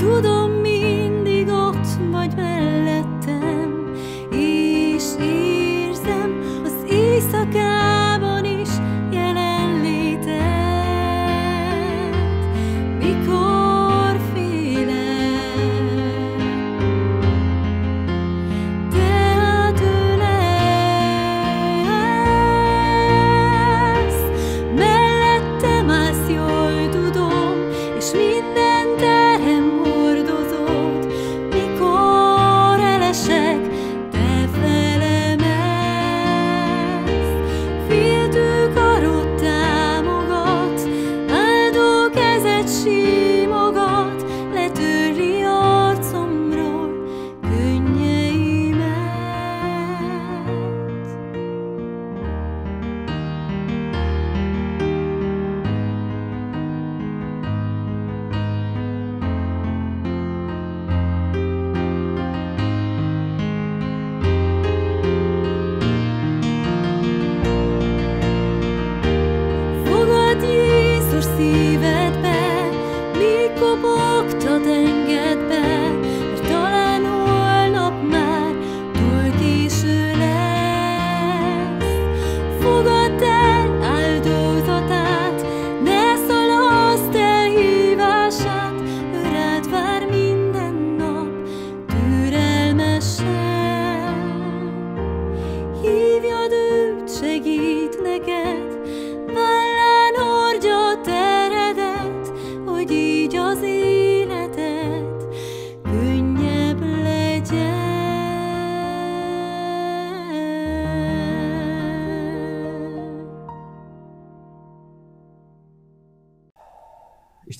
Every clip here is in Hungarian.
读懂。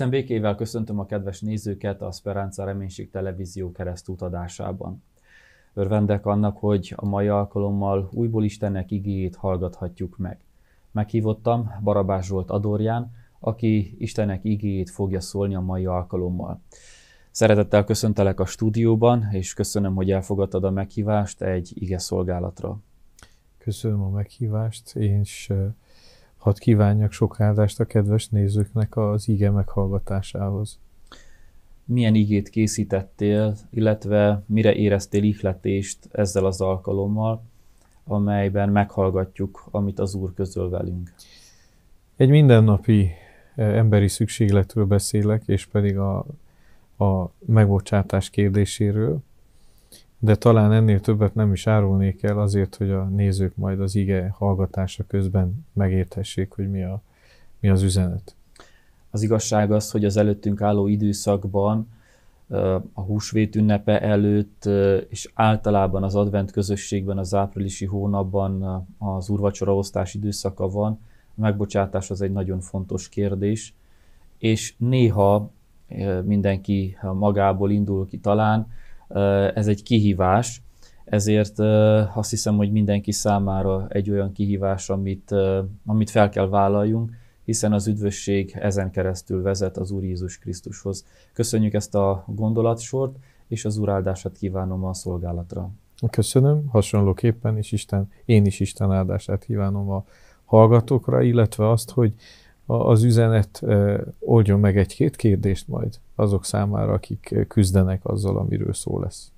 Isten békével köszöntöm a kedves nézőket a Speranza Reménység Televízió keresztútadásában. Örvendek annak, hogy a mai alkalommal újból Istennek igéjét hallgathatjuk meg. Meghívottam Barabás Zsolt Adorján, aki Istennek igéjét fogja szólni a mai alkalommal. Szeretettel köszöntelek a stúdióban, és köszönöm, hogy elfogadtad a meghívást egy ige szolgálatra. Köszönöm a meghívást, én is hadd kívánjak sok áldást a kedves nézőknek az ige meghallgatásához. Milyen igét készítettél, illetve mire éreztél ihletést ezzel az alkalommal, amelyben meghallgatjuk, amit az Úr közöl velünk? Egy mindennapi e, emberi szükségletről beszélek, és pedig a, a megbocsátás kérdéséről, de talán ennél többet nem is árulnék el azért, hogy a nézők majd az ige hallgatása közben megérthessék, hogy mi, a, mi az üzenet. Az igazság az, hogy az előttünk álló időszakban, a húsvét ünnepe előtt, és általában az advent közösségben, az áprilisi hónapban az úrvacsora osztás időszaka van, a megbocsátás az egy nagyon fontos kérdés, és néha mindenki magából indul ki talán, ez egy kihívás, ezért azt hiszem, hogy mindenki számára egy olyan kihívás, amit, amit fel kell vállaljunk, hiszen az üdvösség ezen keresztül vezet az Úr Jézus Krisztushoz. Köszönjük ezt a gondolatsort, és az úráldását kívánom a szolgálatra. Köszönöm, hasonlóképpen is Isten, én is Isten áldását kívánom a hallgatókra, illetve azt, hogy az üzenet oldjon meg egy-két kérdést majd azok számára, akik küzdenek azzal, amiről szó lesz.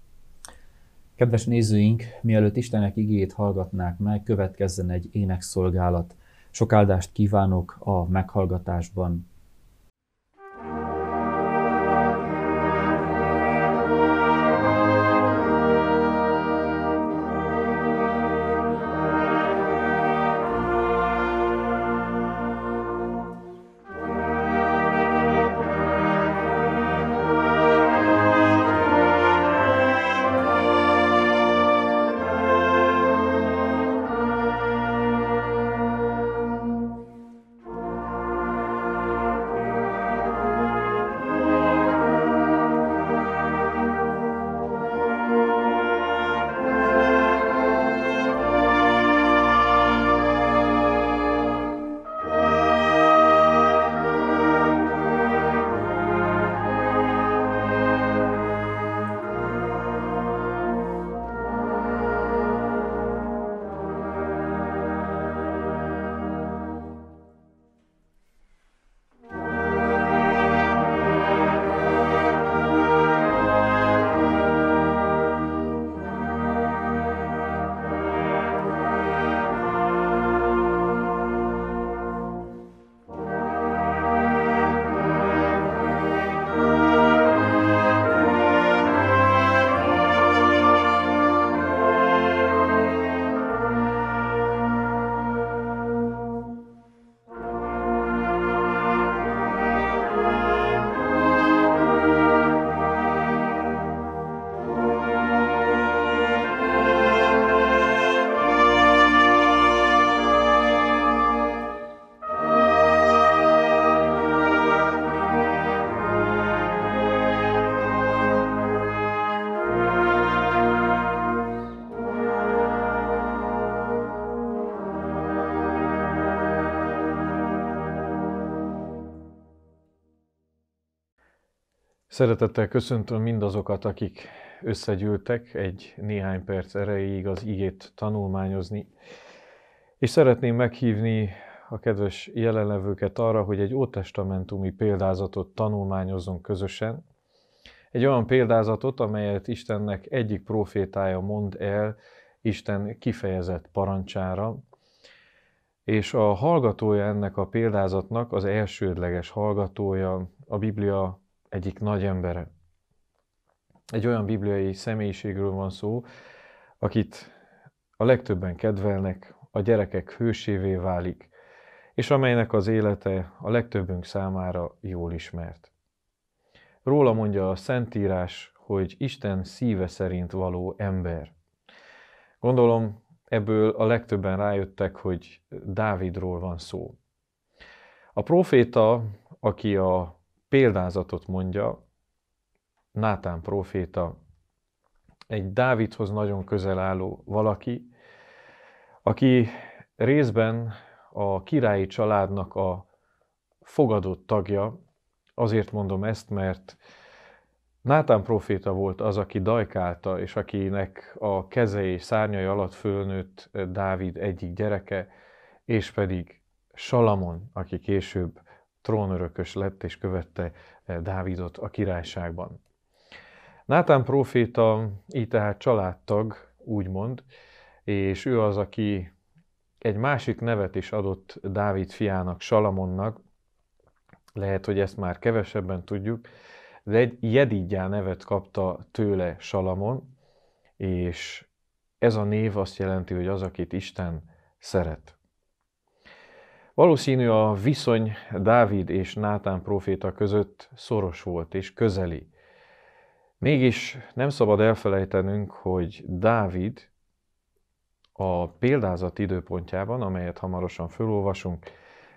Kedves nézőink, mielőtt Istenek igéjét hallgatnák meg, következzen egy énekszolgálat. Sok áldást kívánok a meghallgatásban. Szeretettel köszöntöm mindazokat, akik összegyűltek egy néhány perc erejéig az igét tanulmányozni, és szeretném meghívni a kedves jelenlevőket arra, hogy egy ótestamentumi példázatot tanulmányozzunk közösen. Egy olyan példázatot, amelyet Istennek egyik profétája mond el Isten kifejezett parancsára, és a hallgatója ennek a példázatnak, az elsődleges hallgatója a Biblia egyik nagy embere. Egy olyan bibliai személyiségről van szó, akit a legtöbben kedvelnek, a gyerekek hősévé válik, és amelynek az élete a legtöbbünk számára jól ismert. Róla mondja a Szentírás, hogy Isten szíve szerint való ember. Gondolom, ebből a legtöbben rájöttek, hogy Dávidról van szó. A proféta, aki a példázatot mondja Nátán proféta, egy Dávidhoz nagyon közel álló valaki, aki részben a királyi családnak a fogadott tagja. Azért mondom ezt, mert Nátán proféta volt az, aki dajkálta, és akinek a keze és szárnyai alatt fölnőtt Dávid egyik gyereke, és pedig Salamon, aki később trónörökös lett és követte eh, Dávidot a királyságban. Nátán próféta így tehát családtag, úgymond, és ő az, aki egy másik nevet is adott Dávid fiának, Salamonnak, lehet, hogy ezt már kevesebben tudjuk, de egy Jedidjá nevet kapta tőle Salamon, és ez a név azt jelenti, hogy az, akit Isten szeret. Valószínű a viszony Dávid és Nátán proféta között szoros volt és közeli. Mégis nem szabad elfelejtenünk, hogy Dávid a példázat időpontjában, amelyet hamarosan felolvasunk,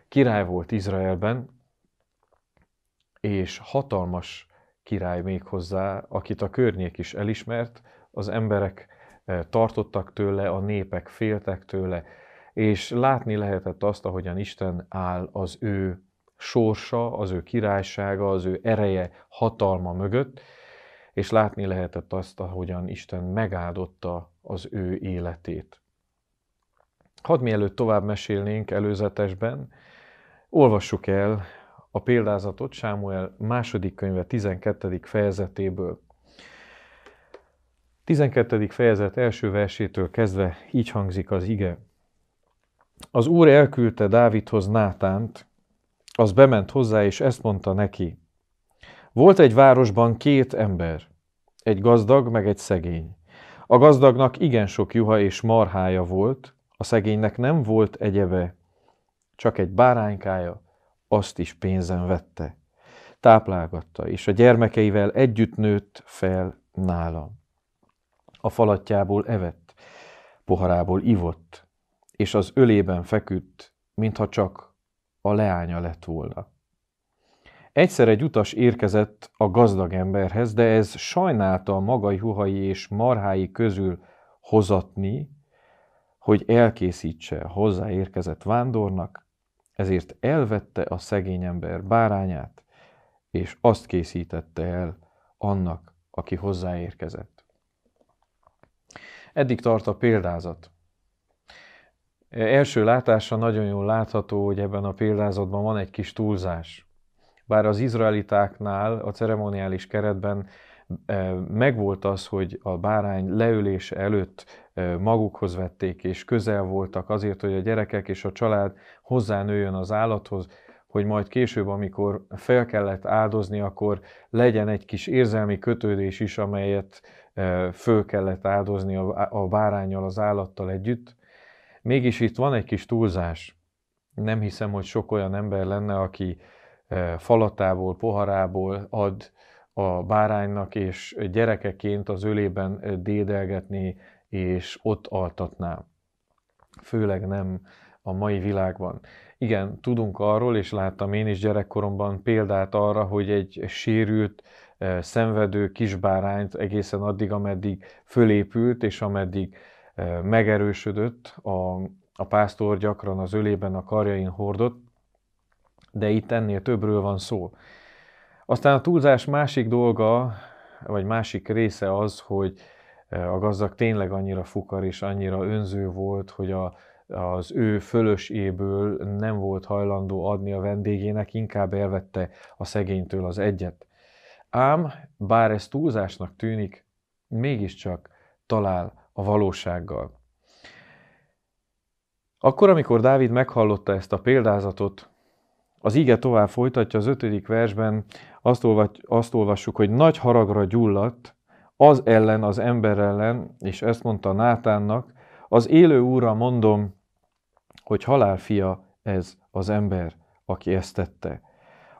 király volt Izraelben, és hatalmas király még hozzá, akit a környék is elismert, az emberek eh, tartottak tőle, a népek féltek tőle, és látni lehetett azt, ahogyan Isten áll az ő sorsa, az ő királysága, az ő ereje, hatalma mögött, és látni lehetett azt, ahogyan Isten megáldotta az ő életét. Hadd mielőtt tovább mesélnénk előzetesben, olvassuk el a példázatot Sámuel második könyve 12. fejezetéből. 12. fejezet első versétől kezdve így hangzik az ige. Az úr elküldte Dávidhoz Nátánt, az bement hozzá, és ezt mondta neki. Volt egy városban két ember, egy gazdag, meg egy szegény. A gazdagnak igen sok juha és marhája volt, a szegénynek nem volt egyeve, csak egy báránykája, azt is pénzen vette. Táplálgatta, és a gyermekeivel együtt nőtt fel nála. A falatjából evett, poharából ivott, és az ölében feküdt, mintha csak a leánya lett volna. Egyszer egy utas érkezett a gazdag emberhez, de ez sajnálta a magai huhai és marhái közül hozatni, hogy elkészítse a hozzáérkezett vándornak, ezért elvette a szegény ember bárányát, és azt készítette el annak, aki hozzáérkezett. Eddig tart a példázat. Első látásra nagyon jól látható, hogy ebben a példázatban van egy kis túlzás. Bár az izraelitáknál a ceremoniális keretben e, megvolt az, hogy a bárány leülés előtt e, magukhoz vették, és közel voltak azért, hogy a gyerekek és a család hozzánőjön az állathoz, hogy majd később, amikor fel kellett áldozni, akkor legyen egy kis érzelmi kötődés is, amelyet e, föl kellett áldozni a bárányal, az állattal együtt. Mégis itt van egy kis túlzás. Nem hiszem, hogy sok olyan ember lenne, aki eh, falatából, poharából ad a báránynak, és gyerekeként az ölében eh, dédelgetni, és ott altatná. Főleg nem a mai világban. Igen, tudunk arról, és láttam én is gyerekkoromban példát arra, hogy egy sérült, eh, szenvedő kisbárányt egészen addig, ameddig fölépült, és ameddig megerősödött, a, a pásztor gyakran az ölében a karjain hordott, de itt ennél többről van szó. Aztán a túlzás másik dolga, vagy másik része az, hogy a gazdag tényleg annyira fukar és annyira önző volt, hogy a, az ő fölöséből nem volt hajlandó adni a vendégének, inkább elvette a szegénytől az egyet. Ám, bár ez túlzásnak tűnik, mégiscsak talál a valósággal. Akkor, amikor Dávid meghallotta ezt a példázatot, az ige tovább folytatja az ötödik versben, azt, olvas, azt olvassuk, hogy nagy haragra gyulladt az ellen, az ember ellen, és ezt mondta Nátánnak, az élő úra mondom, hogy halálfia ez az ember, aki ezt tette.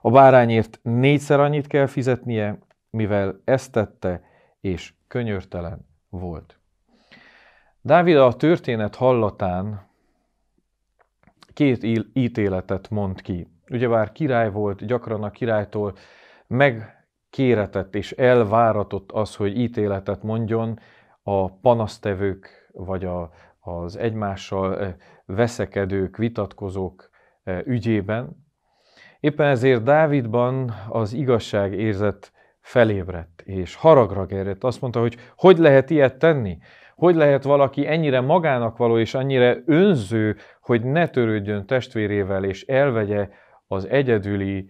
A bárányért négyszer annyit kell fizetnie, mivel ezt tette, és könyörtelen volt. Dávid a történet hallatán két ítéletet mond ki. Ugyebár király volt, gyakran a királytól megkéretett és elváratott az, hogy ítéletet mondjon a panasztevők vagy a, az egymással eh, veszekedők, vitatkozók eh, ügyében. Éppen ezért Dávidban az igazság érzet felébredt, és haragra gerett. Azt mondta, hogy hogy lehet ilyet tenni? Hogy lehet valaki ennyire magának való és annyira önző, hogy ne törődjön testvérével és elvegye az egyedüli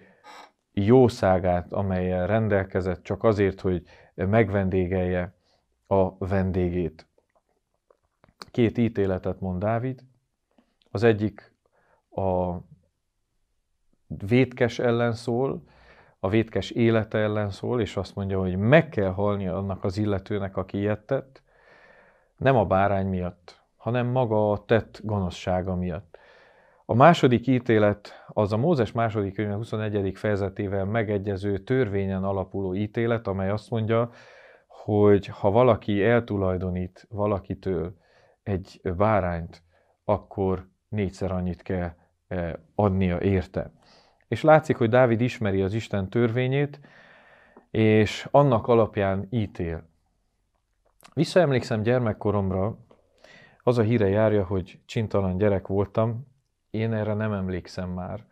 jószágát, amelyel rendelkezett, csak azért, hogy megvendégelje a vendégét. Két ítéletet mond Dávid. Az egyik a vétkes ellen szól, a vétkes élete ellen szól, és azt mondja, hogy meg kell halni annak az illetőnek, aki ilyet tett nem a bárány miatt, hanem maga a tett gonoszsága miatt. A második ítélet az a Mózes második könyve 21. fejezetével megegyező törvényen alapuló ítélet, amely azt mondja, hogy ha valaki eltulajdonít valakitől egy bárányt, akkor négyszer annyit kell eh, adnia érte. És látszik, hogy Dávid ismeri az Isten törvényét, és annak alapján ítél. Visszaemlékszem gyermekkoromra, az a híre járja, hogy csintalan gyerek voltam, én erre nem emlékszem már.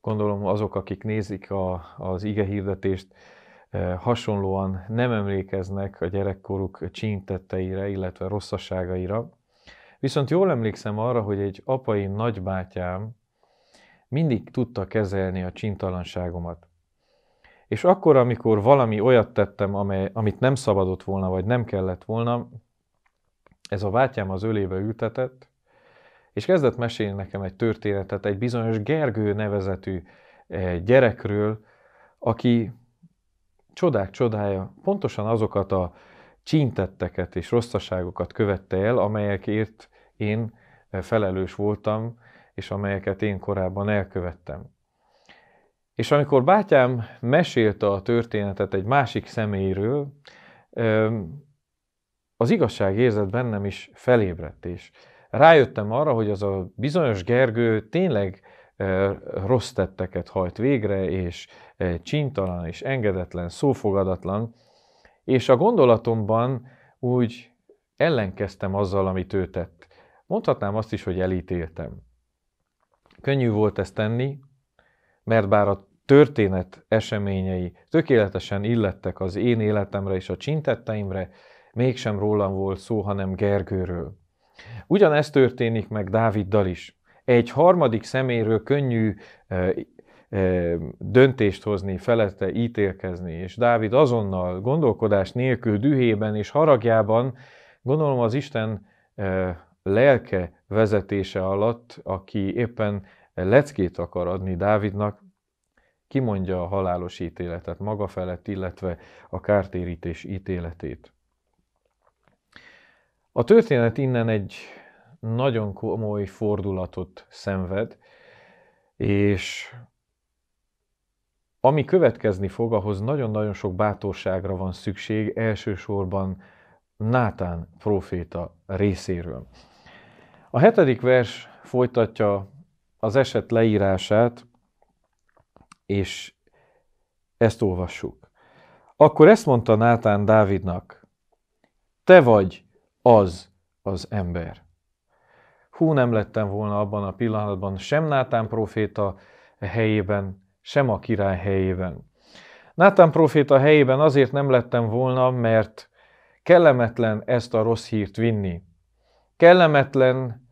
Gondolom azok, akik nézik a, az ige hirdetést, eh, hasonlóan nem emlékeznek a gyerekkoruk csintetteire, illetve rosszaságaira. Viszont jól emlékszem arra, hogy egy apai nagybátyám mindig tudta kezelni a csintalanságomat. És akkor, amikor valami olyat tettem, amely, amit nem szabadott volna, vagy nem kellett volna, ez a vátyám az ölébe ültetett, és kezdett mesélni nekem egy történetet egy bizonyos Gergő nevezetű eh, gyerekről, aki csodák csodája pontosan azokat a csíntetteket és rosszaságokat követte el, amelyekért én eh, felelős voltam, és amelyeket én korábban elkövettem. És amikor bátyám mesélte a történetet egy másik személyről, az igazság érzet bennem is felébredt, és rájöttem arra, hogy az a bizonyos Gergő tényleg rossz tetteket hajt végre, és csintalan, és engedetlen, szófogadatlan, és a gondolatomban úgy ellenkeztem azzal, amit ő tett. Mondhatnám azt is, hogy elítéltem. Könnyű volt ezt tenni, mert bár a történet eseményei tökéletesen illettek az én életemre és a csintetteimre, mégsem rólam volt szó, hanem Gergőről. Ugyanezt történik meg Dáviddal is. Egy harmadik szeméről könnyű e, e, döntést hozni, felette ítélkezni, és Dávid azonnal gondolkodás nélkül, dühében és haragjában, gondolom az Isten e, lelke vezetése alatt, aki éppen leckét akar adni Dávidnak, kimondja a halálos ítéletet maga felett, illetve a kártérítés ítéletét. A történet innen egy nagyon komoly fordulatot szenved, és ami következni fog, ahhoz nagyon-nagyon sok bátorságra van szükség, elsősorban Nátán proféta részéről. A hetedik vers folytatja az eset leírását, és ezt olvassuk. Akkor ezt mondta Nátán Dávidnak, te vagy az az ember. Hú, nem lettem volna abban a pillanatban sem Nátán proféta helyében, sem a király helyében. Nátán proféta helyében azért nem lettem volna, mert kellemetlen ezt a rossz hírt vinni. Kellemetlen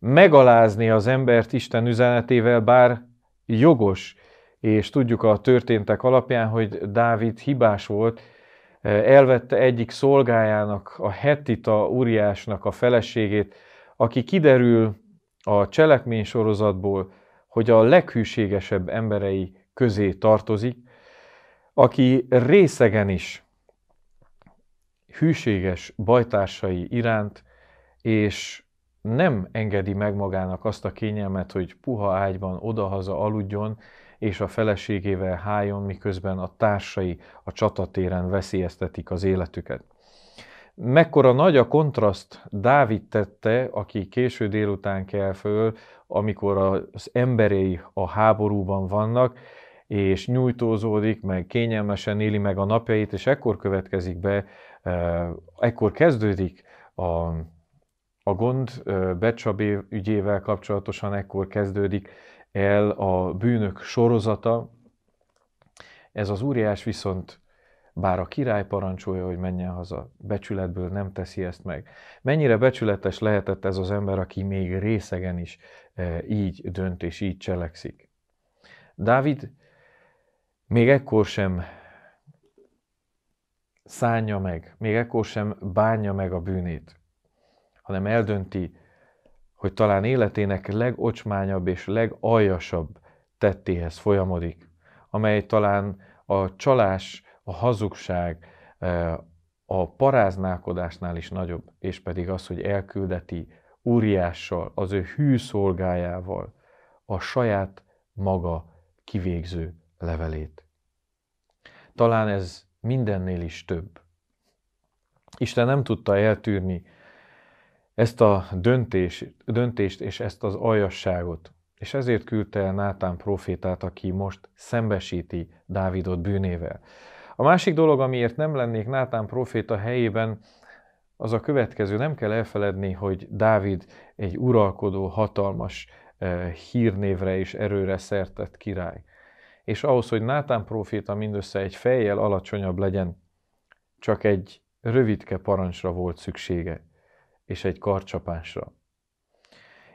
megalázni az embert Isten üzenetével, bár jogos, és tudjuk a történtek alapján, hogy Dávid hibás volt, elvette egyik szolgájának, a hetita úriásnak a feleségét, aki kiderül a cselekmény sorozatból, hogy a leghűségesebb emberei közé tartozik, aki részegen is hűséges bajtársai iránt, és nem engedi meg magának azt a kényelmet, hogy puha ágyban odahaza aludjon, és a feleségével hájon, miközben a társai a csatatéren veszélyeztetik az életüket. Mekkora nagy a kontraszt Dávid tette, aki késő délután kell föl, amikor az emberei a háborúban vannak, és nyújtózódik, meg kényelmesen éli meg a napjait, és ekkor következik be, eh, ekkor kezdődik a a gond Becsabé ügyével kapcsolatosan ekkor kezdődik el a bűnök sorozata. Ez az úriás viszont bár a király parancsolja, hogy menjen haza, becsületből nem teszi ezt meg. Mennyire becsületes lehetett ez az ember, aki még részegen is így dönt és így cselekszik. Dávid még ekkor sem szánja meg, még ekkor sem bánja meg a bűnét hanem eldönti, hogy talán életének legocsmányabb és legaljasabb tettéhez folyamodik, amely talán a csalás, a hazugság, e, a paráználkodásnál is nagyobb, és pedig az, hogy elküldeti Úriással, az ő hű szolgájával a saját maga kivégző levelét. Talán ez mindennél is több. Isten nem tudta eltűrni ezt a döntés, döntést és ezt az aljasságot. És ezért küldte el Nátán profétát, aki most szembesíti Dávidot bűnével. A másik dolog, amiért nem lennék Nátán proféta helyében, az a következő. Nem kell elfeledni, hogy Dávid egy uralkodó, hatalmas eh, hírnévre és erőre szertett király. És ahhoz, hogy Nátán proféta mindössze egy fejjel alacsonyabb legyen, csak egy rövidke parancsra volt szüksége és egy karcsapásra.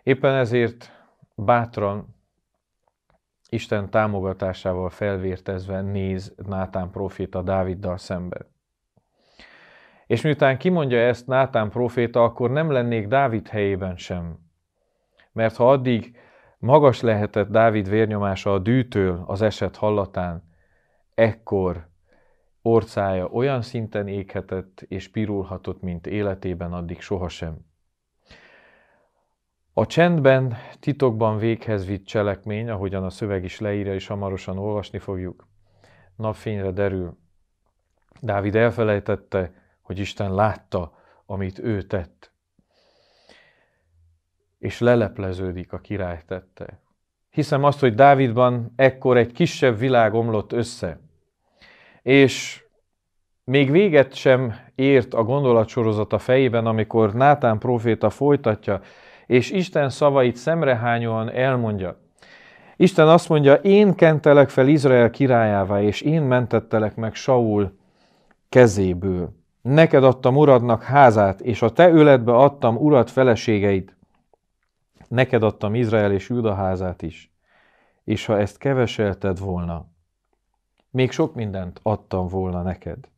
Éppen ezért bátran Isten támogatásával felvértezve néz Nátán proféta Dáviddal szembe. És miután kimondja ezt Nátán proféta, akkor nem lennék Dávid helyében sem. Mert ha addig magas lehetett Dávid vérnyomása a dűtől az eset hallatán, ekkor Orcája olyan szinten éghetett és pirulhatott, mint életében addig sohasem. A csendben, titokban véghez vitt cselekmény, ahogyan a szöveg is leírja, és hamarosan olvasni fogjuk, napfényre derül. Dávid elfelejtette, hogy Isten látta, amit ő tett. És lelepleződik a király tette. Hiszem azt, hogy Dávidban ekkor egy kisebb világ omlott össze – és még véget sem ért a gondolatsorozat a fejében, amikor Nátán proféta folytatja, és Isten szavait szemrehányóan elmondja. Isten azt mondja, én kentelek fel Izrael királyává, és én mentettelek meg Saul kezéből. Neked adtam uradnak házát, és a te öletbe adtam urad feleségeit. Neked adtam Izrael és Júda házát is. És ha ezt keveselted volna, még sok mindent adtam volna neked.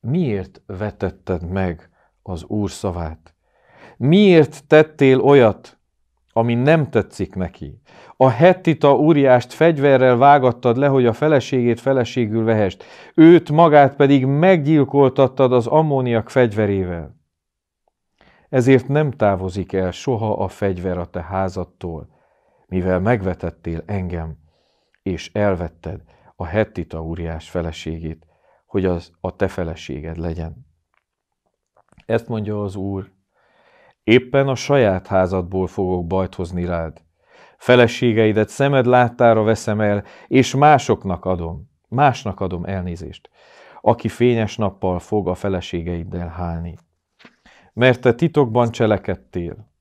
Miért vetetted meg az Úr szavát? Miért tettél olyat, ami nem tetszik neki? A hettita úriást fegyverrel vágattad le, hogy a feleségét feleségül vehest, őt magát pedig meggyilkoltattad az ammóniak fegyverével. Ezért nem távozik el soha a fegyver a te házattól, mivel megvetettél engem, és elvetted a hettita úriás feleségét, hogy az a te feleséged legyen. Ezt mondja az Úr, éppen a saját házadból fogok bajt hozni rád. Feleségeidet szemed láttára veszem el, és másoknak adom, másnak adom elnézést, aki fényes nappal fog a feleségeiddel hálni. Mert te titokban cselekedtél,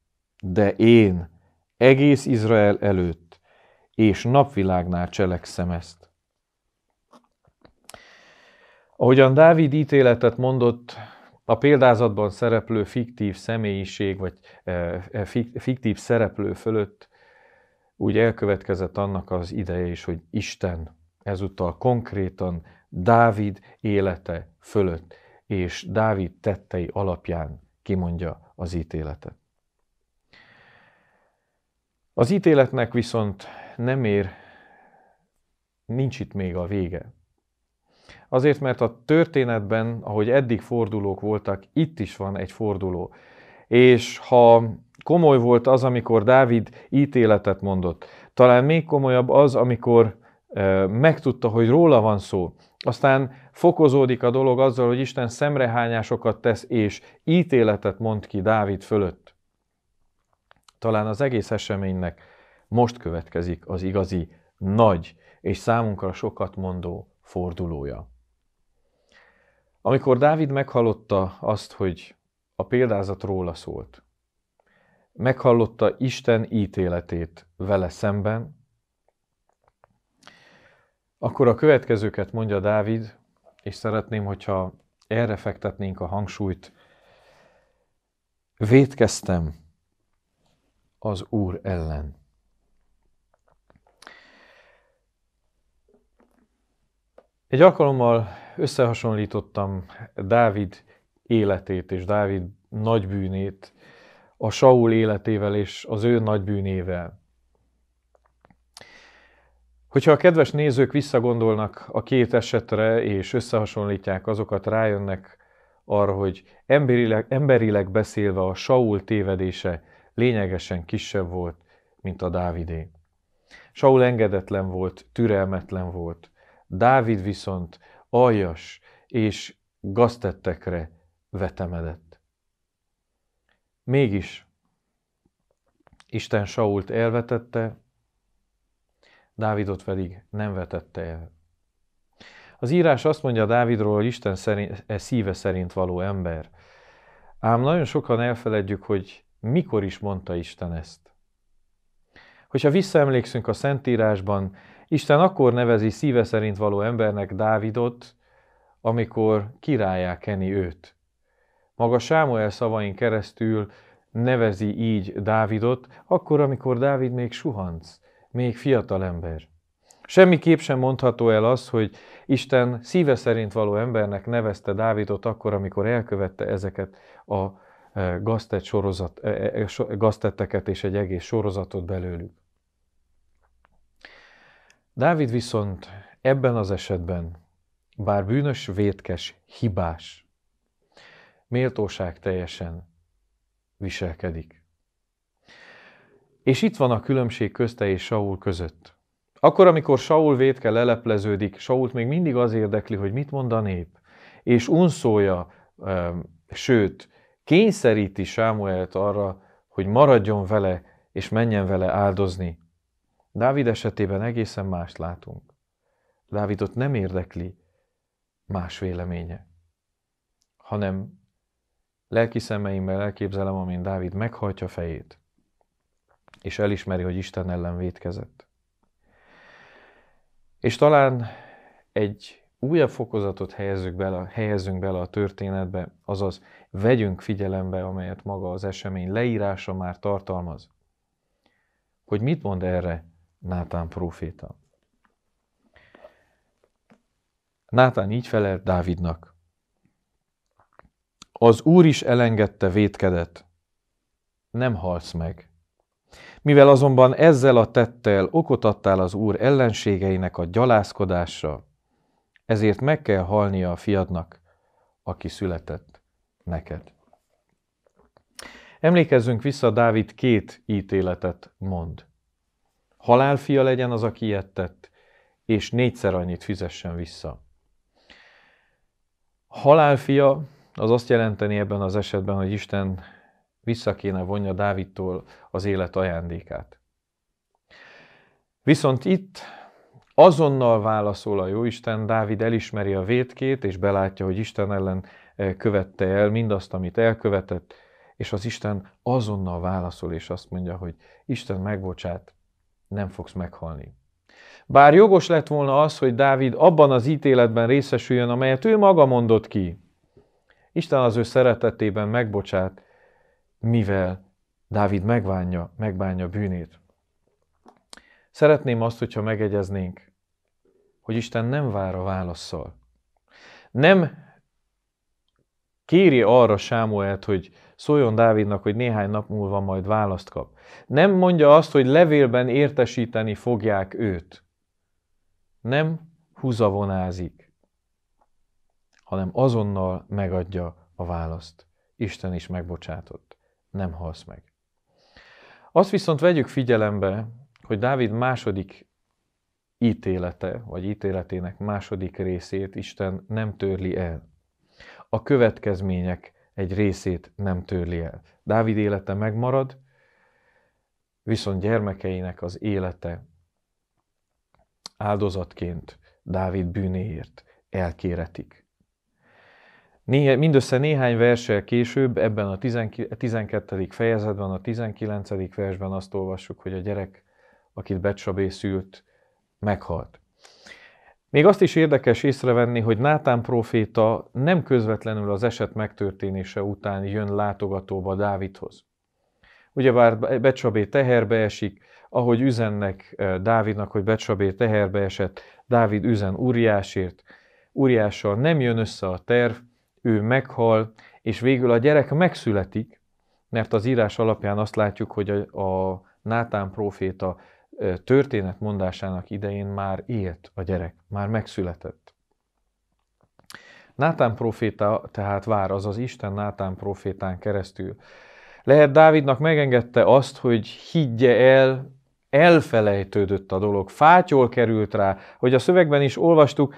de én egész Izrael előtt és napvilágnál cselekszem ezt. Ahogyan Dávid ítéletet mondott, a példázatban szereplő fiktív személyiség vagy e, e, fiktív szereplő fölött úgy elkövetkezett annak az ideje is, hogy Isten ezúttal konkrétan Dávid élete fölött és Dávid tettei alapján kimondja az ítéletet. Az ítéletnek viszont nem ér, nincs itt még a vége. Azért, mert a történetben, ahogy eddig fordulók voltak, itt is van egy forduló. És ha komoly volt az, amikor Dávid ítéletet mondott, talán még komolyabb az, amikor e, megtudta, hogy róla van szó. Aztán fokozódik a dolog azzal, hogy Isten szemrehányásokat tesz, és ítéletet mond ki Dávid fölött. Talán az egész eseménynek most következik az igazi nagy és számunkra sokat mondó fordulója. Amikor Dávid meghallotta azt, hogy a példázat róla szólt, meghallotta Isten ítéletét vele szemben, akkor a következőket mondja Dávid, és szeretném, hogyha erre fektetnénk a hangsúlyt. Vétkeztem az Úr ellen. Egy alkalommal összehasonlítottam Dávid életét és Dávid nagy bűnét a Saul életével és az ő nagy bűnével. Hogyha a kedves nézők visszagondolnak a két esetre, és összehasonlítják azokat, rájönnek arra, hogy emberileg, emberileg beszélve a Saul tévedése lényegesen kisebb volt, mint a Dávidé. Saul engedetlen volt, türelmetlen volt. Dávid viszont aljas és gaztettekre vetemedett. Mégis Isten Sault elvetette, Dávidot pedig nem vetette el. Az írás azt mondja Dávidról, hogy Isten szerint, e szíve szerint való ember. Ám nagyon sokan elfeledjük, hogy mikor is mondta Isten ezt. Hogyha visszaemlékszünk a Szentírásban, Isten akkor nevezi szíve szerint való embernek Dávidot, amikor királyá keni őt. Maga Sámuel szavain keresztül nevezi így Dávidot, akkor, amikor Dávid még suhanc, még fiatal ember. Semmiképp sem mondható el az, hogy Isten szíve szerint való embernek nevezte Dávidot akkor, amikor elkövette ezeket a e, gaztett sorozat, e, e, gaztetteket és egy egész sorozatot belőlük. Dávid viszont ebben az esetben, bár bűnös, vétkes, hibás, méltóság teljesen viselkedik. És itt van a különbség közte és Saul között. Akkor, amikor Saul vétke lelepleződik, Sault még mindig az érdekli, hogy mit mond a nép, és unszója, sőt, kényszeríti Sámuelt arra, hogy maradjon vele, és menjen vele áldozni. Dávid esetében egészen mást látunk. Dávidot nem érdekli más véleménye, hanem lelki szemeimmel elképzelem, amint Dávid meghajtja fejét, és elismeri, hogy Isten ellen vétkezett. És talán egy újabb fokozatot helyezzük bele, helyezünk bele a történetbe, azaz vegyünk figyelembe, amelyet maga az esemény leírása már tartalmaz. Hogy mit mond erre Nátán próféta. Nátán így felelt Dávidnak. Az Úr is elengedte vétkedet, nem halsz meg. Mivel azonban ezzel a tettel okot adtál az Úr ellenségeinek a gyalázkodásra, ezért meg kell halnia a fiadnak, aki született neked. Emlékezzünk vissza, Dávid két ítéletet mond halálfia legyen az, aki ilyet tett, és négyszer annyit fizessen vissza. Halálfia az azt jelenteni ebben az esetben, hogy Isten vissza kéne vonja Dávidtól az élet ajándékát. Viszont itt azonnal válaszol a Jóisten, Dávid elismeri a vétkét, és belátja, hogy Isten ellen eh, követte el mindazt, amit elkövetett, és az Isten azonnal válaszol, és azt mondja, hogy Isten megbocsát, nem fogsz meghalni. Bár jogos lett volna az, hogy Dávid abban az ítéletben részesüljön, amelyet ő maga mondott ki. Isten az ő szeretetében megbocsát, mivel Dávid megbánja, megbánja bűnét. Szeretném azt, hogyha megegyeznénk, hogy Isten nem vár a válaszsal. Nem kéri arra Sámuelt, hogy szóljon Dávidnak, hogy néhány nap múlva majd választ kap. Nem mondja azt, hogy levélben értesíteni fogják őt. Nem húzavonázik, hanem azonnal megadja a választ. Isten is megbocsátott. Nem halsz meg. Azt viszont vegyük figyelembe, hogy Dávid második ítélete, vagy ítéletének második részét Isten nem törli el. A következmények egy részét nem törli el. Dávid élete megmarad, viszont gyermekeinek az élete áldozatként Dávid bűnéért elkéretik. Mindössze néhány versel később, ebben a 12. fejezetben, a 19. versben azt olvassuk, hogy a gyerek, akit Becsabé szült, meghalt. Még azt is érdekes észrevenni, hogy Nátán proféta nem közvetlenül az eset megtörténése után jön látogatóba Dávidhoz. Ugyebár Becsabé teherbe esik, ahogy üzennek eh, Dávidnak, hogy Becsabé teherbe esett, Dávid üzen Úriásért, Úriással nem jön össze a terv, ő meghal, és végül a gyerek megszületik, mert az írás alapján azt látjuk, hogy a, Nátán próféta eh, történetmondásának idején már élt a gyerek, már megszületett. Nátán proféta tehát vár, azaz Isten Nátán profétán keresztül lehet Dávidnak megengedte azt, hogy higgye el, elfelejtődött a dolog, fátyol került rá, hogy a szövegben is olvastuk,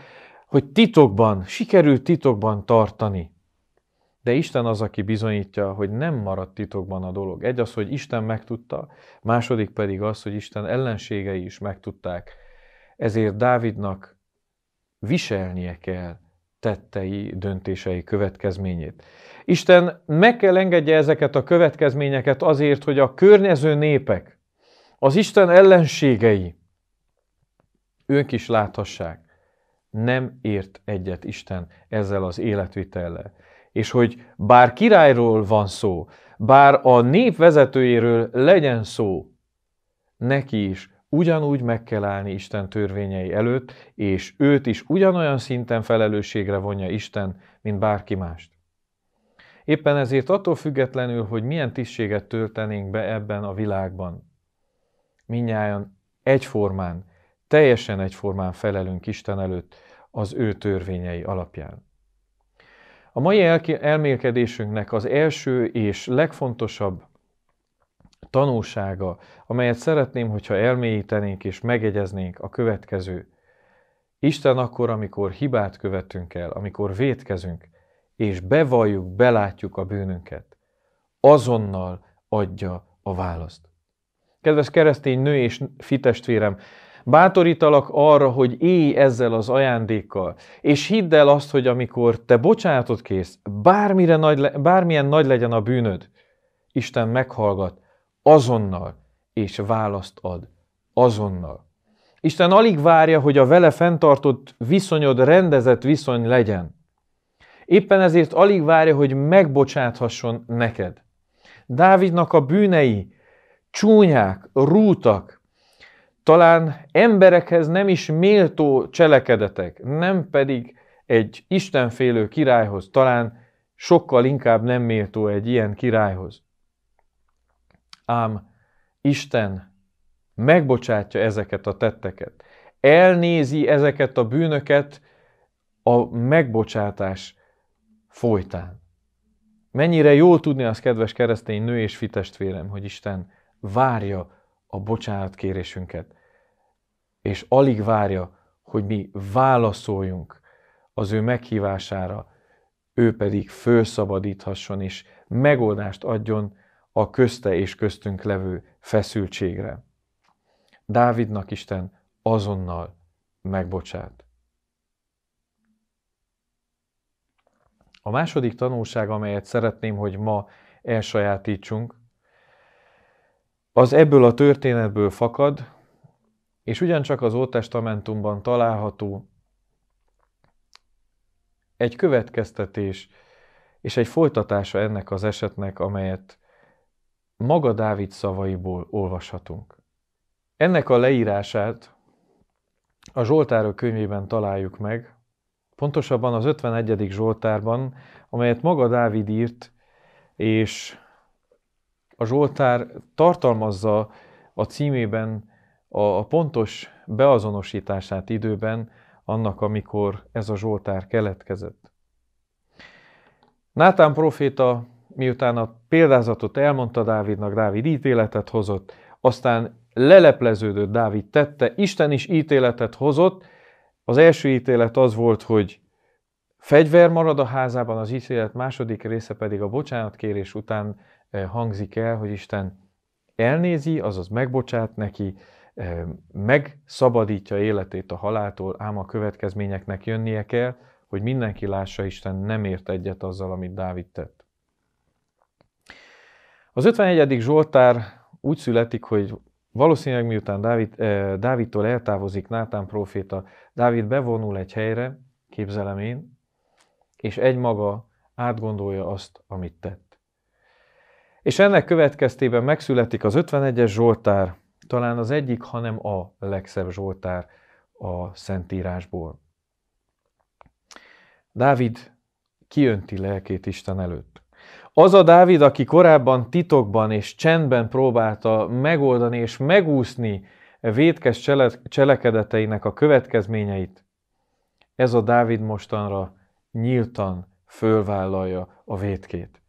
hogy titokban, sikerült titokban tartani. De Isten az, aki bizonyítja, hogy nem maradt titokban a dolog. Egy az, hogy Isten megtudta, második pedig az, hogy Isten ellenségei is megtudták. Ezért Dávidnak viselnie kell tettei, döntései következményét. Isten meg kell engedje ezeket a következményeket azért, hogy a környező népek, az Isten ellenségei, ők is láthassák, nem ért egyet Isten ezzel az életvitellel. És hogy bár királyról van szó, bár a nép vezetőjéről legyen szó, neki is ugyanúgy meg kell állni Isten törvényei előtt, és őt is ugyanolyan szinten felelősségre vonja Isten, mint bárki mást. Éppen ezért attól függetlenül, hogy milyen tisztséget töltenénk be ebben a világban, minnyáján egyformán, teljesen egyformán felelünk Isten előtt az ő törvényei alapján. A mai elmélkedésünknek az első és legfontosabb tanulsága, amelyet szeretném, hogyha elmélyítenénk és megegyeznénk a következő. Isten akkor, amikor hibát követünk el, amikor vétkezünk, és bevalljuk, belátjuk a bűnünket, azonnal adja a választ. Kedves keresztény nő és fitestvérem, bátorítalak arra, hogy élj ezzel az ajándékkal, és hidd el azt, hogy amikor te bocsánatot kész, bármire nagy, bármilyen nagy legyen a bűnöd, Isten meghallgat, azonnal, és választ ad azonnal. Isten alig várja, hogy a vele fenntartott viszonyod rendezett viszony legyen. Éppen ezért alig várja, hogy megbocsáthasson neked. Dávidnak a bűnei csúnyák, rútak, talán emberekhez nem is méltó cselekedetek, nem pedig egy istenfélő királyhoz, talán sokkal inkább nem méltó egy ilyen királyhoz ám Isten megbocsátja ezeket a tetteket. Elnézi ezeket a bűnöket a megbocsátás folytán. Mennyire jól tudni az kedves keresztény nő és fitestvérem, hogy Isten várja a bocsánatkérésünket, és alig várja, hogy mi válaszoljunk az ő meghívására, ő pedig fölszabadíthasson és megoldást adjon a közte és köztünk levő feszültségre. Dávidnak Isten azonnal megbocsát. A második tanulság, amelyet szeretném, hogy ma elsajátítsunk, az ebből a történetből fakad, és ugyancsak az Ótestamentumban található egy következtetés és egy folytatása ennek az esetnek, amelyet maga Dávid szavaiból olvashatunk. Ennek a leírását a Zsoltárok könyvében találjuk meg, pontosabban az 51. Zsoltárban, amelyet maga Dávid írt, és a Zsoltár tartalmazza a címében a pontos beazonosítását időben annak, amikor ez a Zsoltár keletkezett. Nátán proféta miután a példázatot elmondta Dávidnak, Dávid ítéletet hozott, aztán lelepleződött Dávid tette, Isten is ítéletet hozott. Az első ítélet az volt, hogy fegyver marad a házában, az ítélet második része pedig a bocsánatkérés után eh, hangzik el, hogy Isten elnézi, azaz megbocsát neki, eh, megszabadítja életét a haláltól, ám a következményeknek jönnie kell, hogy mindenki lássa, Isten nem ért egyet azzal, amit Dávid tett. Az 51. Zsoltár úgy születik, hogy valószínűleg miután Dávid, eh, Dávidtól eltávozik Nátán proféta, Dávid bevonul egy helyre, képzelem én, és egymaga átgondolja azt, amit tett. És ennek következtében megszületik az 51-es Zsoltár, talán az egyik, hanem a legszebb Zsoltár a Szentírásból. Dávid kiönti lelkét Isten előtt. Az a Dávid, aki korábban titokban és csendben próbálta megoldani és megúszni vétkes csele- cselekedeteinek a következményeit, ez a Dávid mostanra nyíltan fölvállalja a vétkét.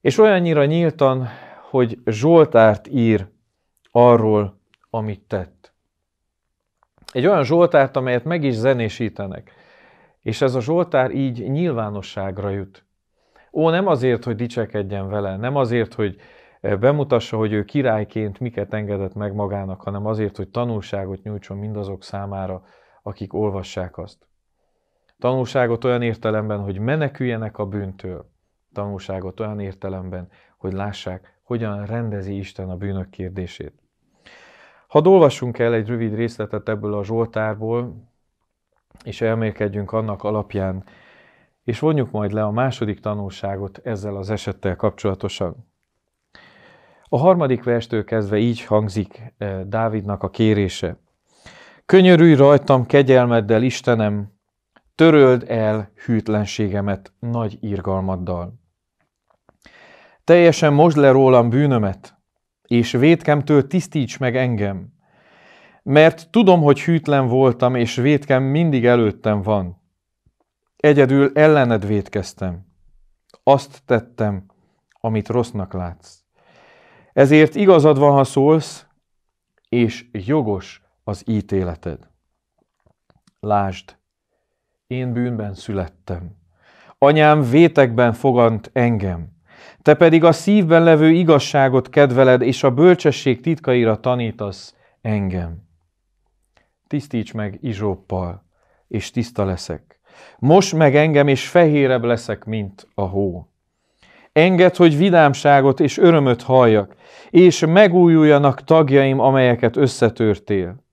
És olyannyira nyíltan, hogy Zsoltárt ír arról, amit tett. Egy olyan Zsoltárt, amelyet meg is zenésítenek. És ez a Zsoltár így nyilvánosságra jut. Ó, nem azért, hogy dicsekedjen vele, nem azért, hogy e, bemutassa, hogy ő királyként miket engedett meg magának, hanem azért, hogy tanulságot nyújtson mindazok számára, akik olvassák azt. Tanulságot olyan értelemben, hogy meneküljenek a bűntől. Tanulságot olyan értelemben, hogy lássák, hogyan rendezi Isten a bűnök kérdését. Ha olvassunk el egy rövid részletet ebből a Zsoltárból, és elmélkedjünk annak alapján, és vonjuk majd le a második tanulságot ezzel az esettel kapcsolatosan. A harmadik verstől kezdve így hangzik eh, Dávidnak a kérése. Könyörülj rajtam kegyelmeddel, Istenem, töröld el hűtlenségemet nagy irgalmaddal. Teljesen mosd le rólam bűnömet, és védkemtől tisztíts meg engem, mert tudom, hogy hűtlen voltam, és védkem mindig előttem van. Egyedül ellened védkeztem. Azt tettem, amit rossznak látsz. Ezért igazad van, ha szólsz, és jogos az ítéleted. Lásd, én bűnben születtem. Anyám vétekben fogant engem. Te pedig a szívben levő igazságot kedveled, és a bölcsesség titkaira tanítasz engem. Tisztíts meg izsóppal, és tiszta leszek. Most meg engem, és fehérebb leszek, mint a hó. Enged, hogy vidámságot és örömöt halljak, és megújuljanak tagjaim, amelyeket összetörtél.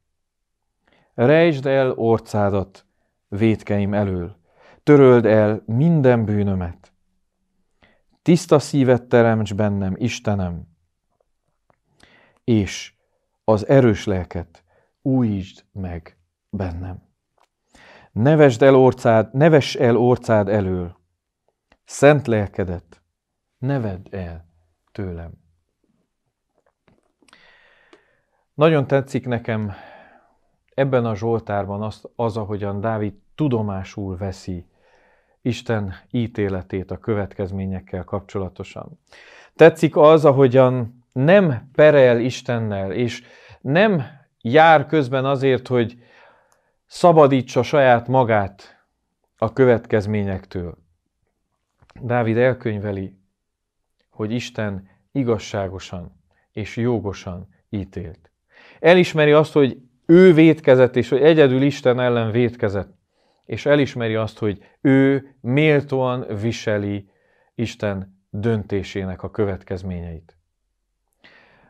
Rejtsd el orcádat védkeim elől, töröld el minden bűnömet. Tiszta szívet teremts bennem, Istenem, és az erős lelket újítsd meg bennem. Nevesd el orcád, neves el orcád elől. Szent lelkedet, neved el tőlem. Nagyon tetszik nekem ebben a Zsoltárban az, az ahogyan Dávid tudomásul veszi Isten ítéletét a következményekkel kapcsolatosan. Tetszik az, ahogyan nem perel Istennel, és nem jár közben azért, hogy szabadítsa saját magát a következményektől. Dávid elkönyveli, hogy Isten igazságosan és jogosan ítélt. Elismeri azt, hogy ő vétkezett, és hogy egyedül Isten ellen vétkezett. És elismeri azt, hogy ő méltóan viseli Isten döntésének a következményeit.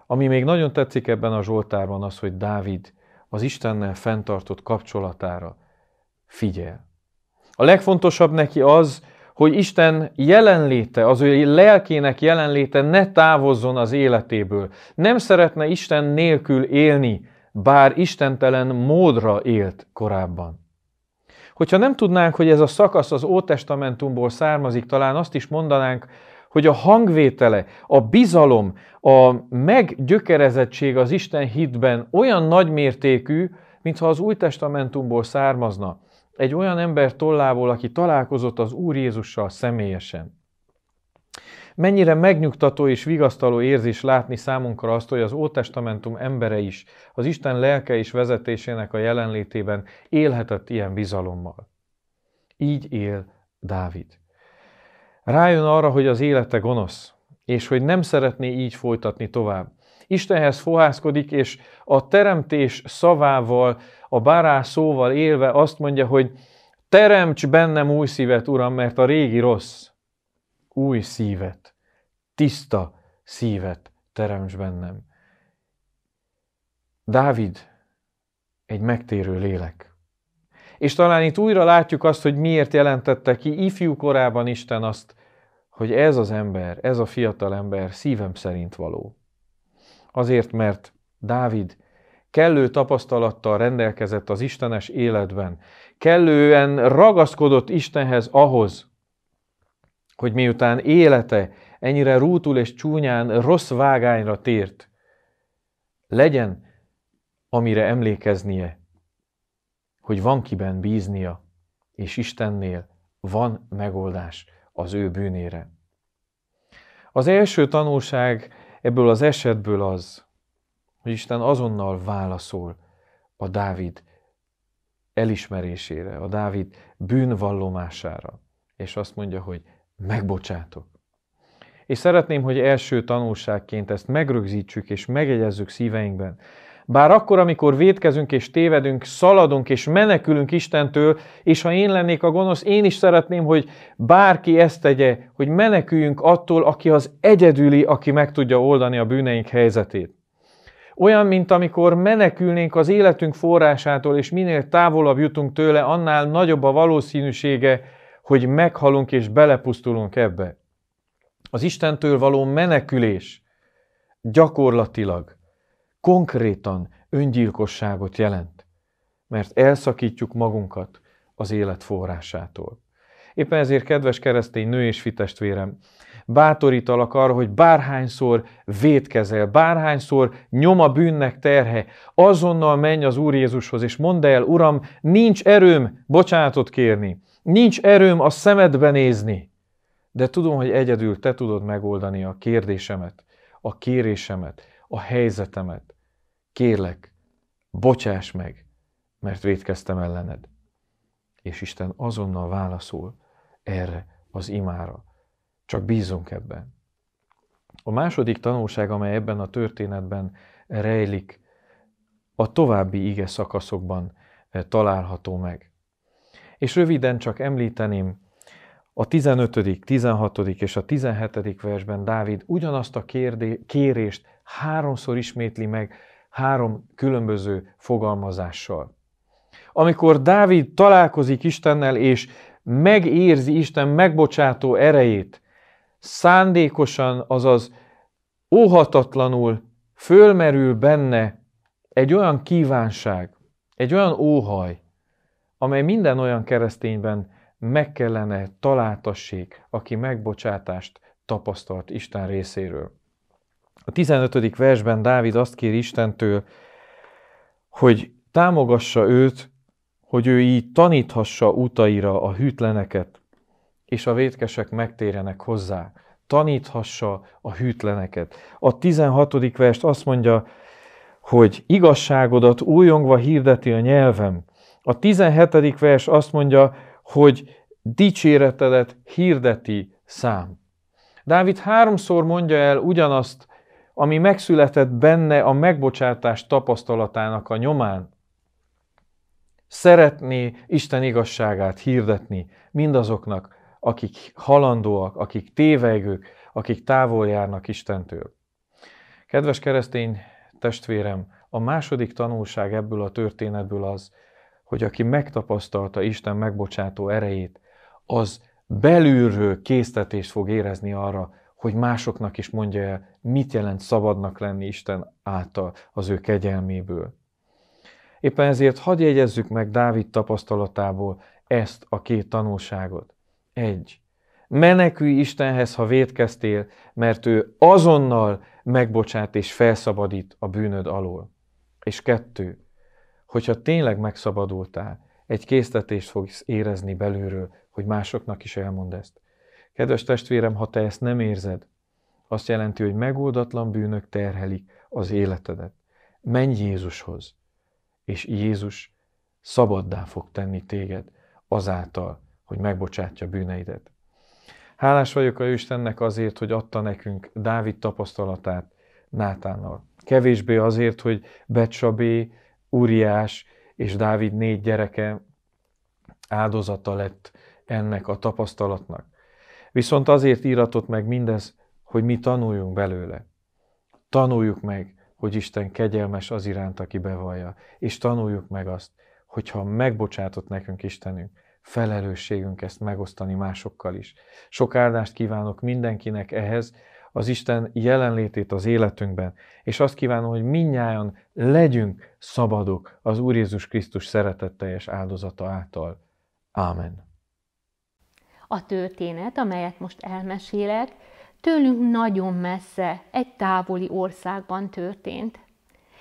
Ami még nagyon tetszik ebben a Zsoltárban az, hogy Dávid az Istennel fenntartott kapcsolatára figyel. A legfontosabb neki az, hogy Isten jelenléte, az ő lelkének jelenléte ne távozzon az életéből. Nem szeretne Isten nélkül élni, bár istentelen módra élt korábban. Hogyha nem tudnánk, hogy ez a szakasz az Ótestamentumból származik, talán azt is mondanánk, hogy a hangvétele, a bizalom, a meggyökerezettség az Isten hitben olyan nagymértékű, mintha az Új Testamentumból származna, egy olyan ember tollából, aki találkozott az Úr Jézussal személyesen. Mennyire megnyugtató és vigasztaló érzés látni számunkra azt, hogy az Ótestamentum embere is, az Isten lelke és vezetésének a jelenlétében élhetett ilyen bizalommal. Így él Dávid. Rájön arra, hogy az élete gonosz, és hogy nem szeretné így folytatni tovább. Istenhez fohászkodik, és a teremtés szavával, a bárás szóval élve azt mondja, hogy teremts bennem új szívet, Uram, mert a régi rossz. Új szívet, tiszta szívet teremts bennem. Dávid egy megtérő lélek. És talán itt újra látjuk azt, hogy miért jelentette ki ifjú korában Isten azt, hogy ez az ember, ez a fiatal ember szívem szerint való. Azért, mert Dávid kellő tapasztalattal rendelkezett az istenes életben, kellően ragaszkodott Istenhez ahhoz, hogy miután élete ennyire rútul és csúnyán rossz vágányra tért, legyen, amire emlékeznie, hogy van kiben bíznia, és Istennél van megoldás az ő bűnére. Az első tanulság ebből az esetből az, hogy Isten azonnal válaszol a Dávid elismerésére, a Dávid bűnvallomására, és azt mondja, hogy megbocsátok. És szeretném, hogy első tanulságként ezt megrögzítsük és megegyezzük szíveinkben, bár akkor, amikor védkezünk és tévedünk, szaladunk és menekülünk Istentől, és ha én lennék a gonosz, én is szeretném, hogy bárki ezt tegye, hogy meneküljünk attól, aki az egyedüli, aki meg tudja oldani a bűneink helyzetét. Olyan, mint amikor menekülnénk az életünk forrásától, és minél távolabb jutunk tőle, annál nagyobb a valószínűsége, hogy meghalunk és belepusztulunk ebbe. Az Istentől való menekülés gyakorlatilag konkrétan öngyilkosságot jelent, mert elszakítjuk magunkat az élet forrásától. Éppen ezért, kedves keresztény nő és fitestvérem, bátorítalak arra, hogy bárhányszor vétkezel, bárhányszor nyom a bűnnek terhe, azonnal menj az Úr Jézushoz, és mondd el, Uram, nincs erőm bocsánatot kérni, nincs erőm a szemedbe nézni, de tudom, hogy egyedül te tudod megoldani a kérdésemet, a kérésemet, a helyzetemet kérlek, bocsáss meg, mert védkeztem ellened. És Isten azonnal válaszol erre az imára. Csak bízunk ebben. A második tanulság, amely ebben a történetben rejlik, a további ige szakaszokban eh, található meg. És röviden csak említeném, a 15., 16. és a 17. versben Dávid ugyanazt a kérdé- kérést háromszor ismétli meg, három különböző fogalmazással. Amikor Dávid találkozik Istennel, és megérzi Isten megbocsátó erejét, szándékosan, azaz óhatatlanul fölmerül benne egy olyan kívánság, egy olyan óhaj, amely minden olyan keresztényben meg kellene találtassék, aki megbocsátást tapasztalt Isten részéről. A 15. versben Dávid azt kér Istentől, hogy támogassa őt, hogy ő így taníthassa utaira a hűtleneket, és a vétkesek megtérjenek hozzá. Taníthassa a hűtleneket. A 16. verst azt mondja, hogy igazságodat újongva hirdeti a nyelvem. A 17. vers azt mondja, hogy dicséretedet hirdeti szám. Dávid háromszor mondja el ugyanazt ami megszületett benne a megbocsátás tapasztalatának a nyomán. Szeretné Isten igazságát hirdetni mindazoknak, akik halandóak, akik tévegők, akik távol járnak Istentől. Kedves keresztény testvérem, a második tanulság ebből a történetből az, hogy aki megtapasztalta Isten megbocsátó erejét, az belülről késztetést fog érezni arra, hogy másoknak is mondja el, mit jelent szabadnak lenni Isten által az ő kegyelméből. Éppen ezért hadd jegyezzük meg Dávid tapasztalatából ezt a két tanulságot. Egy. Menekülj Istenhez, ha védkeztél, mert ő azonnal megbocsát és felszabadít a bűnöd alól. És kettő. Hogyha tényleg megszabadultál, egy késztetést fogsz érezni belülről, hogy másoknak is elmond ezt. Kedves testvérem, ha te ezt nem érzed, azt jelenti, hogy megoldatlan bűnök terhelik az életedet. Menj Jézushoz, és Jézus szabaddá fog tenni téged azáltal, hogy megbocsátja bűneidet. Hálás vagyok a Istennek azért, hogy adta nekünk Dávid tapasztalatát Nátánnal. Kevésbé azért, hogy Becsabé, Uriás és Dávid négy gyereke áldozata lett ennek a tapasztalatnak. Viszont azért íratott meg mindez, hogy mi tanuljunk belőle. Tanuljuk meg, hogy Isten kegyelmes az iránt, aki bevallja, és tanuljuk meg azt, hogyha megbocsátott nekünk Istenünk, felelősségünk ezt megosztani másokkal is. Sok áldást kívánok mindenkinek ehhez, az Isten jelenlétét az életünkben, és azt kívánom, hogy minnyáján legyünk szabadok az Úr Jézus Krisztus szeretetteljes áldozata által. Ámen. A történet, amelyet most elmesélek, tőlünk nagyon messze, egy távoli országban történt.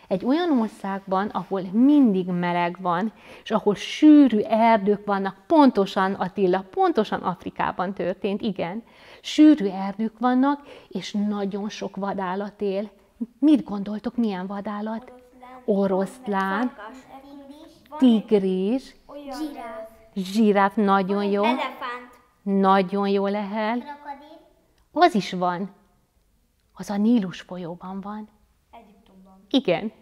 Egy olyan országban, ahol mindig meleg van, és ahol sűrű erdők vannak, pontosan Attila, pontosan Afrikában történt, igen. Sűrű erdők vannak, és nagyon sok vadállat él. Mit gondoltok, milyen vadállat? Oroszlán, tigris, zsiráf, nagyon jó. Elefánt. Nagyon jó lehel. Krokodil. Az is van. Az a Nílus folyóban van. Egyiptomban. Igen.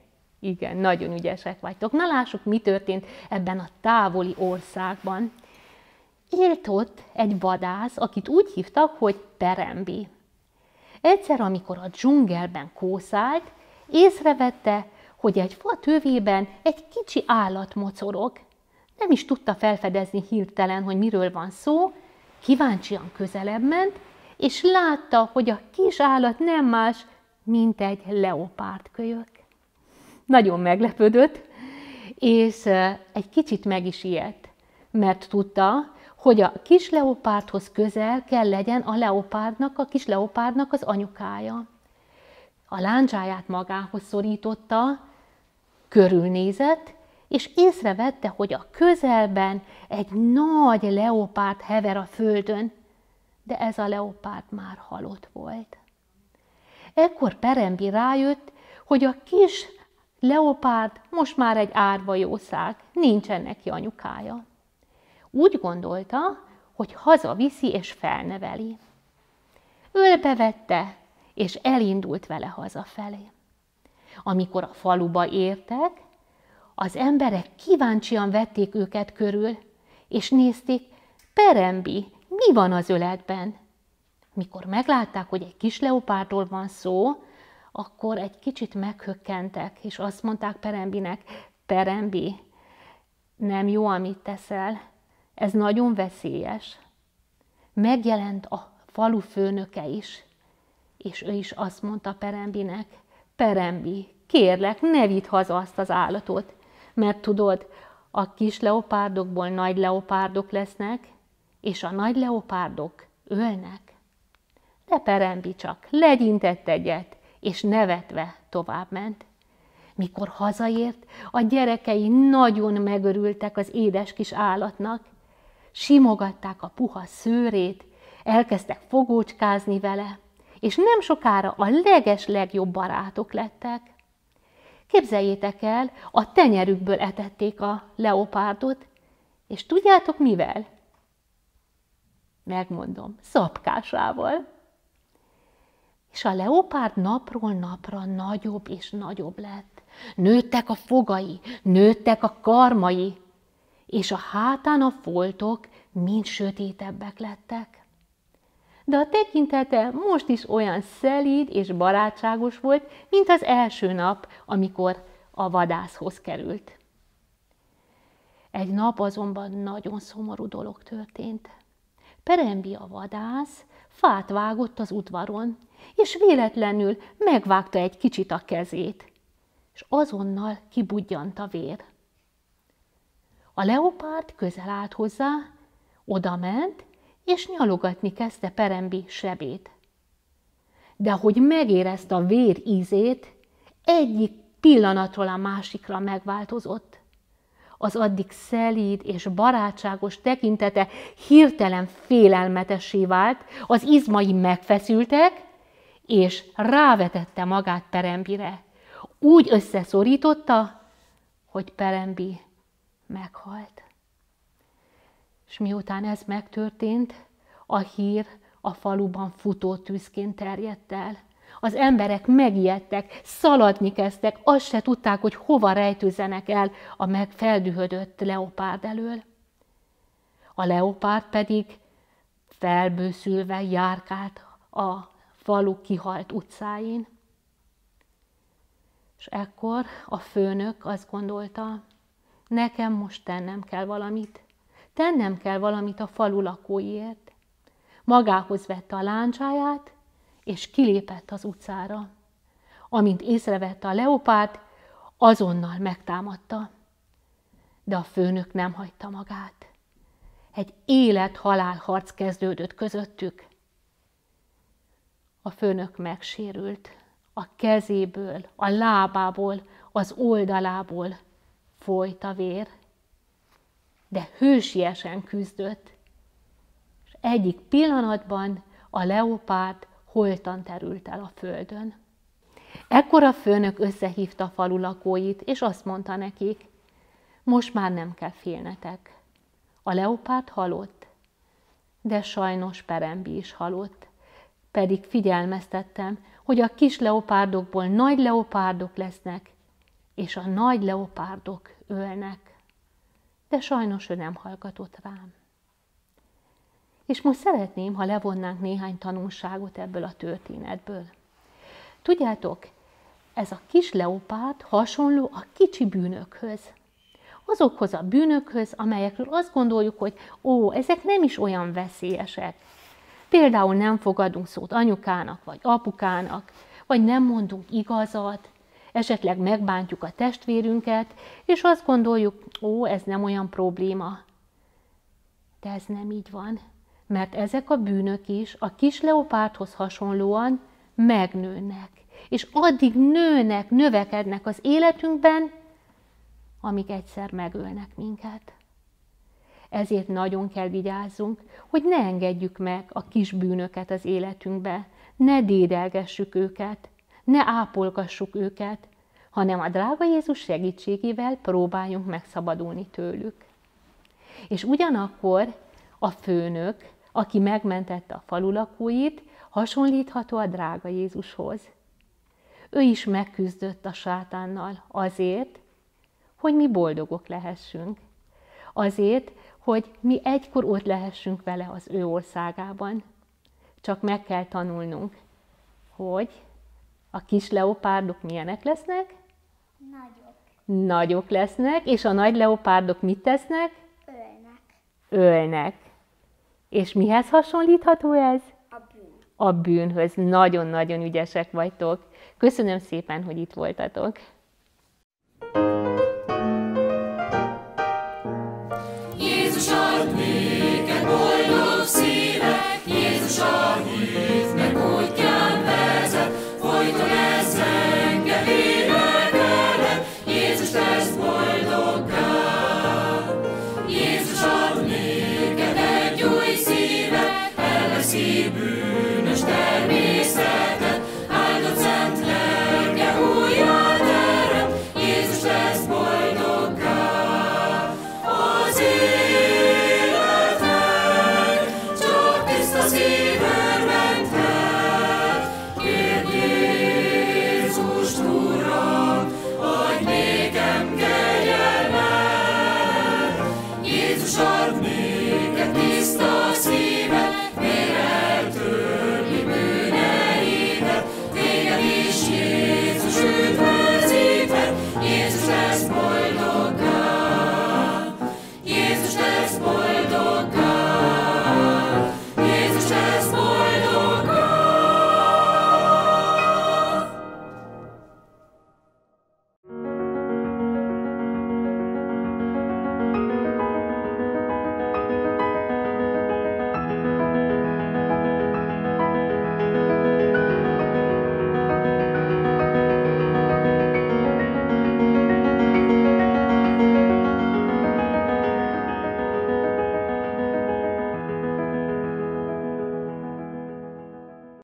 Igen, nagyon ügyesek vagytok. Na lássuk, mi történt ebben a távoli országban. Élt ott egy vadász, akit úgy hívtak, hogy Perembi. Egyszer, amikor a dzsungelben kószált, észrevette, hogy egy fa tövében egy kicsi állat mocorog. Nem is tudta felfedezni hirtelen, hogy miről van szó, kíváncsian közelebb ment, és látta, hogy a kis állat nem más, mint egy leopárd kölyök. Nagyon meglepődött, és egy kicsit meg is ijedt, mert tudta, hogy a kis leopárdhoz közel kell legyen a leopárdnak, a kis leopárdnak az anyukája. A láncsáját magához szorította, körülnézett, és észrevette, hogy a közelben egy nagy leopárt hever a földön, de ez a leopárt már halott volt. Ekkor Perembi rájött, hogy a kis leopárd most már egy árva jószág, nincsen neki anyukája. Úgy gondolta, hogy hazaviszi és felneveli. vette, és elindult vele hazafelé. Amikor a faluba értek, az emberek kíváncsian vették őket körül, és nézték, perembi, mi van az öletben? Mikor meglátták, hogy egy kis leopárdról van szó, akkor egy kicsit meghökkentek, és azt mondták Perembinek, Perembi, nem jó, amit teszel, ez nagyon veszélyes. Megjelent a falu főnöke is, és ő is azt mondta Perembinek, Perembi, kérlek, ne vidd haza azt az állatot, mert tudod, a kis leopárdokból nagy leopárdok lesznek, és a nagy leopárdok ölnek. De perembi csak legyintett egyet, és nevetve továbbment. Mikor hazaért, a gyerekei nagyon megörültek az édes kis állatnak. Simogatták a puha szőrét, elkezdtek fogócskázni vele, és nem sokára a leges legjobb barátok lettek. Képzeljétek el, a tenyerükből etették a leopárdot, és tudjátok mivel? Megmondom, szapkásával. És a leopárd napról napra nagyobb és nagyobb lett. Nőttek a fogai, nőttek a karmai, és a hátán a foltok mind sötétebbek lettek de a tekintete most is olyan szelíd és barátságos volt, mint az első nap, amikor a vadászhoz került. Egy nap azonban nagyon szomorú dolog történt. Perembi a vadász fát vágott az udvaron, és véletlenül megvágta egy kicsit a kezét, és azonnal kibudjant a vér. A leopárd közel állt hozzá, oda ment, és nyalogatni kezdte Perembi sebét. De hogy megérezte a vér ízét, egyik pillanatról a másikra megváltozott. Az addig szelíd és barátságos tekintete hirtelen félelmetessé vált, az izmai megfeszültek, és rávetette magát Perembire. Úgy összeszorította, hogy Perembi meghalt. És miután ez megtörtént, a hír a faluban futó tűzként terjedt el. Az emberek megijedtek, szaladni kezdtek, azt se tudták, hogy hova rejtőzenek el a megfeldühödött leopárd elől. A leopárd pedig felbőszülve járkált a falu kihalt utcáin. És ekkor a főnök azt gondolta, nekem most tennem kell valamit tennem kell valamit a falu lakóiért. Magához vette a láncsáját, és kilépett az utcára. Amint észrevette a leopárt, azonnal megtámadta. De a főnök nem hagyta magát. Egy élet-halál harc kezdődött közöttük. A főnök megsérült. A kezéből, a lábából, az oldalából folyt a vér de hősiesen küzdött. És egyik pillanatban a leopárd holtan terült el a földön. Ekkor a főnök összehívta a falu lakóit, és azt mondta nekik, most már nem kell félnetek. A leopárd halott, de sajnos Perembi is halott. Pedig figyelmeztettem, hogy a kis leopárdokból nagy leopárdok lesznek, és a nagy leopárdok ölnek de sajnos ő nem hallgatott rám. És most szeretném, ha levonnánk néhány tanulságot ebből a történetből. Tudjátok, ez a kis leopárd hasonló a kicsi bűnökhöz. Azokhoz a bűnökhöz, amelyekről azt gondoljuk, hogy ó, ezek nem is olyan veszélyesek. Például nem fogadunk szót anyukának vagy apukának, vagy nem mondunk igazat, esetleg megbántjuk a testvérünket, és azt gondoljuk, ó, ez nem olyan probléma. De ez nem így van, mert ezek a bűnök is a kis leopárdhoz hasonlóan megnőnek, és addig nőnek, növekednek az életünkben, amíg egyszer megölnek minket. Ezért nagyon kell vigyázzunk, hogy ne engedjük meg a kis bűnöket az életünkbe, ne dédelgessük őket, ne ápolgassuk őket, hanem a drága Jézus segítségével próbáljunk megszabadulni tőlük. És ugyanakkor a főnök, aki megmentette a falu lakóit, hasonlítható a drága Jézushoz. Ő is megküzdött a sátánnal azért, hogy mi boldogok lehessünk. Azért, hogy mi egykor ott lehessünk vele az ő országában. Csak meg kell tanulnunk, hogy a kis leopárdok milyenek lesznek? Nagyok. Nagyok lesznek, és a nagy leopárdok mit tesznek? Ölnek. Ölnek. És mihez hasonlítható ez? A bűn. A bűnhöz. Nagyon-nagyon ügyesek vagytok. Köszönöm szépen, hogy itt voltatok.